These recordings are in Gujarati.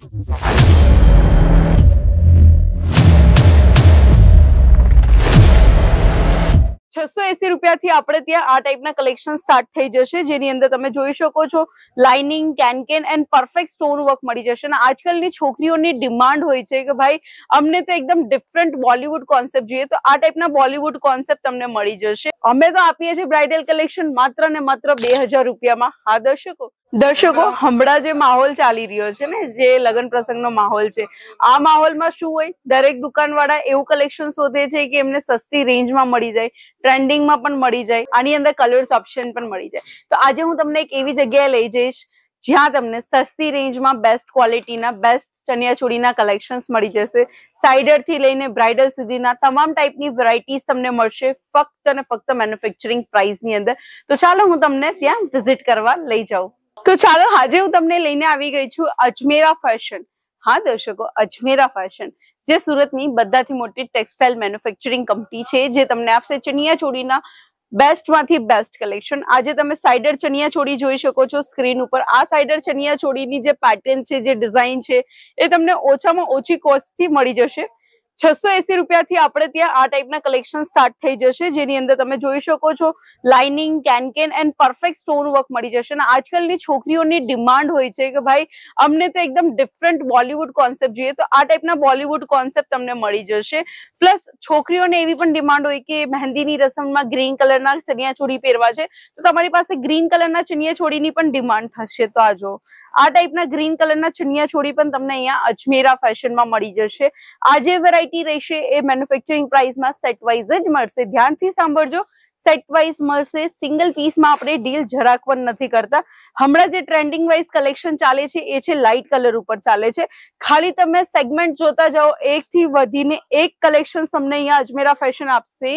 680 रुपया થી આપણે ત્યાં આ ટાઈપના કલેક્શન સ્ટાર્ટ થઈ જશે જેની અંદર તમે જોઈ શકો છો lining can can and perfect stroke work મળી જશે અને આજકાલની છોકરીઓની ડિમાન્ડ હોય છે કે ભાઈ અમને તો એકદમ ડિફerent બોલિવૂડ કોન્સેપ્ટ જોઈએ તો આ ટાઈપના બોલિવૂડ કોન્સેપ્ટ તમને મળી જશે અમે તો આપીએ છીએ બ્રાઇડલ કલેક્શન માત્ર ને માત્ર 2000 રૂપિયામાં આ દર્શકો દર્શકો હમણાં જે માહોલ ચાલી રહ્યો છે ને જે લગ્ન નો માહોલ છે આ માહોલમાં શું હોય દરેક દુકાનવાળા એવું કલેક્શન શોધે છે કે એમને સસ્તી રેન્જમાં મળી જાય ટ્રેન્ડિંગમાં પણ મળી જાય આની અંદર કલર્સ ઓપ્શન પણ મળી જાય તો આજે હું તમને એક એવી જગ્યાએ લઈ જઈશ જ્યાં તમને સસ્તી રેન્જમાં બેસ્ટ ક્વોલિટીના બેસ્ટ ચણિયાચોળીના કલેક્શન્સ મળી જશે સાઇડર થી લઈને બ્રાઇડલ સુધીના તમામ ટાઈપની વેરાયટીઝ તમને મળશે ફક્ત અને ફક્ત મેન્યુફેક્ચરિંગ પ્રાઇસની અંદર તો ચાલો હું તમને ત્યાં વિઝિટ કરવા લઈ જાઉં તો ચાલો આજે હું તમને લઈને આવી ગઈ છું અજમેરા ફેશન હા દર્શકો અજમેરા ફેશન જે સુરતની બдцаથી મોટી ટેક્સટાઇલ મેન્યુફેક્ચરિંગ કંપની છે જે તમને આપસે ચણિયા ચોળીના બેસ્ટમાંથી બેસ્ટ 컬લેક્શન આજે તમે સાઇડર ચણિયા ચોળી જોઈ શકો છો સ્ક્રીન ઉપર આ સાઇડર ચણિયા ચોળીની જે પેટર્ન છે જે ડિઝાઇન છે એ તમને ઓછામાં ઓછી કોસ્ટથી મળી જશે છસો ₹80 થી આપણે આ ટાઈપના কাલેક્શન સ્ટાર્ટ થઈ જશે જેની અંદર તમે જોઈ શકો છો lining can can and perfect stroke work મળી જશે ને આજકાલની છોકરીઓની ડિમાન્ડ હોય છે કે ભાઈ અમને તો એકદમ ડિફerent બોલિવૂડ કોન્સેપ્ટ જોઈએ તો આ ટાઈપના બોલિવૂડ કોન્સેપ્ટ તમને મળી જશે પ્લસ છોકરીઓને એવી પણ ડિમાન્ડ હોય કે મહેંદીની રસમમાં ગ્રીન કલરના ચણિયાચુડી પહેરવા છે તો તમારી પાસે ગ્રીન કલરના ચણિયાચોડીની પણ ડિમાન્ડ થશે તો આજો આ ટાઈપ ના ગ્રીન કલર ના ચણિયા ચોળી પણ તમે અહીંયા અજમેરા ફેશન માં મળી જશે આ જે વેરાઈટી રહેશે એ મેન્યુફેક્ચરિંગ પ્રાઈસ માં સેટ વાઇઝ જ મળશે ધ્યાનથી સાંભળજો સેટ વાઇઝ મળશે સિંગલ પીસ માં આપણે ડીલ ઝરાકવણ નથી કરતા હમણાં જે ટ્રેન્ડિંગ વાઇઝ કલેક્શન ચાલે છે એ છે લાઇટ કલર ઉપર ચાલે છે ખાલી તમે સેગમેન્ટ જોતા જાઓ એક થી વધીને એક કલેક્શન તમને અહીંયા અજમેરા ફેશન આપશે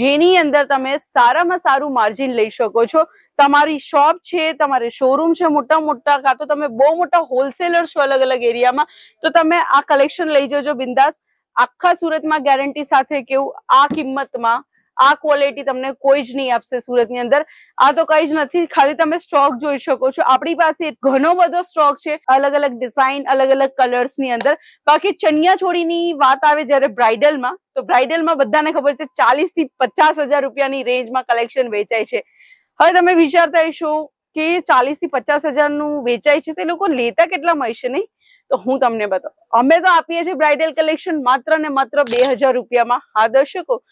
જેની અંદર તમે સારામાં સારું માર્જિન લઈ શકો છો તમારી શોપ છે તમારે શોરૂમ છે મોટા મોટા કાં તો તમે બહુ મોટા હોલસેલર છો અલગ અલગ એરિયામાં તો તમે આ કલેક્શન લઈ જજો બિંદાસ આખા સુરતમાં ગેરંટી સાથે કેવું આ કિંમતમાં આ ક્વોલિટી તમને કોઈ જ નહીં આપશે સુરતની અંદર આ તો કઈ જ નથી ખાલી તમે સ્ટોક જોઈ શકો છો આપણી પાસે ઘણો બધો સ્ટોક છે અલગ અલગ ડિઝાઇન અલગ અલગ ની અંદર બાકી ચણિયા ચોળીની વાત આવે જ્યારે બ્રાઇડલમાં તો બ્રાઇડલમાં બધાને ખબર છે ચાલીસ થી પચાસ હજાર રૂપિયાની રેન્જમાં કલેક્શન વેચાય છે હવે તમે વિચારતા હશો કે ચાલીસ થી પચાસ હજારનું વેચાય છે તે લોકો લેતા કેટલા મળશે નહીં તો હું તમને બતાવું અમે તો આપીએ છીએ બ્રાઇડલ કલેક્શન માત્ર ને માત્ર બે હજાર રૂપિયામાં હા દર્શકો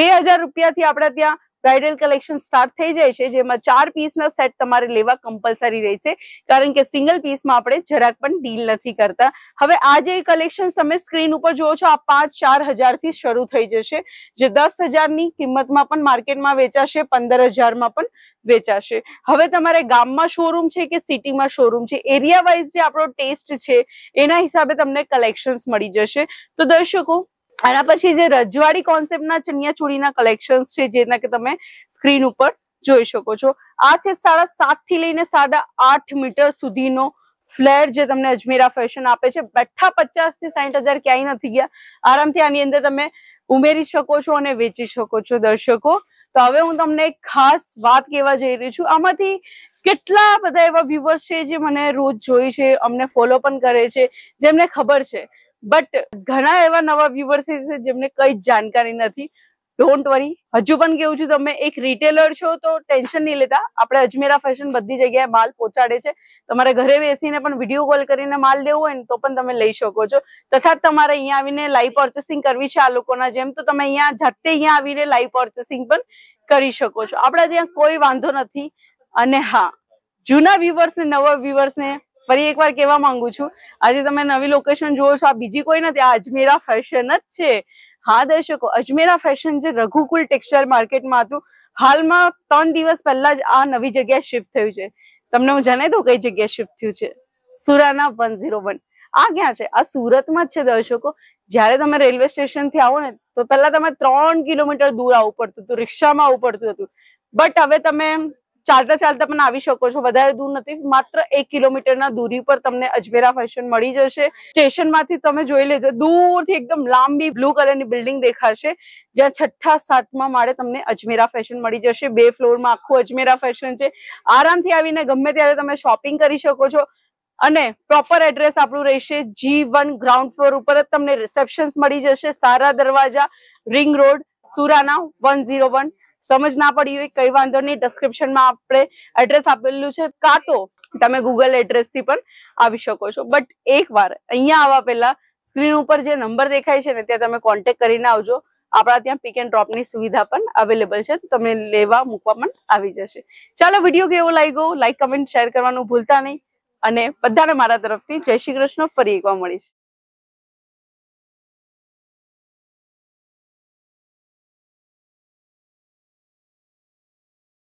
2000 રૂપિયા થી આપણે આત્યા બાઇડલ કલેક્શન સ્ટાર્ટ થઈ જાય છે જેમાં ચાર પીસનો સેટ તમારે લેવા કમ્પલ્સરી રહેશે કારણ કે સિંગલ પીસમાં આપણે જરાક પણ ડીલ નથી કરતા હવે આ જે કલેક્શન તમે સ્ક્રીન ઉપર જોઓ છો આ 5-4000 થી શરૂ થઈ જશે જે 10000 ની કિંમતમાં પણ માર્કેટમાં વેચાશે 15000 માં પણ વેચાશે હવે તમારે ગામમાં શોરૂમ છે કે સિટીમાં શોરૂમ છે એરિયા વાઇઝ જે આપણો ટેસ્ટ છે એના હિસાબે તમને કલેક્શન્સ મળી જશે તો દર્શકો અને પછી જે રજવાડી કોન્સેપ્ટના ચણિયા ચોળીના કલેક્શન્સ છે જેdna કે તમે સ્ક્રીન ઉપર જોઈ શકો છો આ છે 7.5 થી લઈને 8 મીટર સુધીનો ફ્લેર જે તમને અજમેરા ફેશન આપે છે બેઠા 50 થી 60000 કે આ ન થઈ ગયા આરામથી આની અંદર તમે ઉમેરી શકો છો અને વેચી શકો છો દર્શકો તો હવે હું તમને એક ખાસ વાત કહેવા જઈ રહી છું આમાંથી કેટલા બધા એવા વ્યૂઅર્સ છે જે મને રોજ જોઈ છે અમને ફોલો પણ કરે છે જેમને ખબર છે બટ ઘણા એવા નવા વ્યૂઅર્સ છે જેમને કઈ જ જાણકારી નથી ડોન્ટ વરી હજુ પણ કેવું છું તમે એક રિટેલર છો તો ટેન્શન ન લેતા આપડે અજમેરા ફેશન બધી જગ્યાએ માલ પહોંચાડે છે તમારા ઘરે વેસીને પણ વિડિયો કોલ કરીને માલ લેવો હોય ને તો પણ તમે લઈ શકો છો તથા તમારે અહીં આવીને લાઇ પરચેસિંગ કરવી છે આ લોકોના જેમ તો તમે અહીં જ જતે અહીં આવીને લાઇ પરચેસિંગ પણ કરી શકો છો આપડા ત્યાં કોઈ વાંધો નથી અને હા જૂના વ્યૂઅર્સ ને નવા વ્યૂઅર્સ ને પરિય એકવાર કેવા માંગુ છું આજે તમે નવી લોકેશન જોયો છો આ બીજી કોઈ નથી આ અજમેરા ફેશન જ છે હા દર્શકો અજમેરા ફેશન જે રઘુકુળ ટેક્સચર માર્કેટમાં હતું હાલમાં 3 દિવસ પહેલા જ આ નવી જગ્યાએ શિફ્ટ થયું છે તમને ઓ જને તો કઈ જગ્યાએ શિફ્ટ થયું છે સુરાના 101 આ ક્યાં છે આ સુરતમાં જ છે દર્શકો જ્યારે તમે રેલવે સ્ટેશન થી આવો ને તો પહેલા તમે 3 કિલોમીટર દૂર આવ પડતું તો રિક્ષામાં આવ પડતું હતું બટ હવે તમે ચાલતા ચાલતા પણ આવી શકો છો બધાય દૂર નથી માત્ર 1 કિલોમીટર ના દૂરી પર તમને અજમેરા ફેશન મળી જશે સ્ટેશનમાંથી તમે જોઈ લેજો દૂરથી એકદમ લાંબી બ્લુ કલરની બિલ્ડિંગ દેખાશે જે છઠ્ઠા સાતમા માળે તમને અજમેરા ફેશન મળી જશે બે ફ્લોરમાં આખું અજમેરા ફેશન છે આરામથી આવીને ગમે ત્યારે તમે શોપિંગ કરી શકો છો અને પ્રોપર એડ્રેસ આપણો રહેશે G1 ગ્રાઉન્ડ ફ્લોર ઉપર જ તમને રિસેપ્શન્સ મળી જશે સારા દરવાજા રિંગ રોડ સુરાણા 101 સમજ ના પડી હોય કઈ વાંધો નહીં ડિસ્ક્રિપ્શનમાં આપણે એડ્રેસ આપેલું છે કાં તો તમે ગૂગલ એડ્રેસથી પણ આવી શકો છો બટ એકવાર અહીંયા આવવા પહેલા સ્ક્રીન ઉપર જે નંબર દેખાય છે ને ત્યાં તમે કોન્ટેક કરીને આવજો આપણા ત્યાં પિક એન્ડ ડ્રોપની સુવિધા પણ અવેલેબલ છે તમને લેવા મૂકવા પણ આવી જશે ચાલો વિડીયો કેવો લાગ્યો લાઈક કમેન્ટ શેર કરવાનું ભૂલતા નહીં અને બધાને મારા તરફથી જય શ્રી કૃષ્ણ ફરી એકવા મળીશ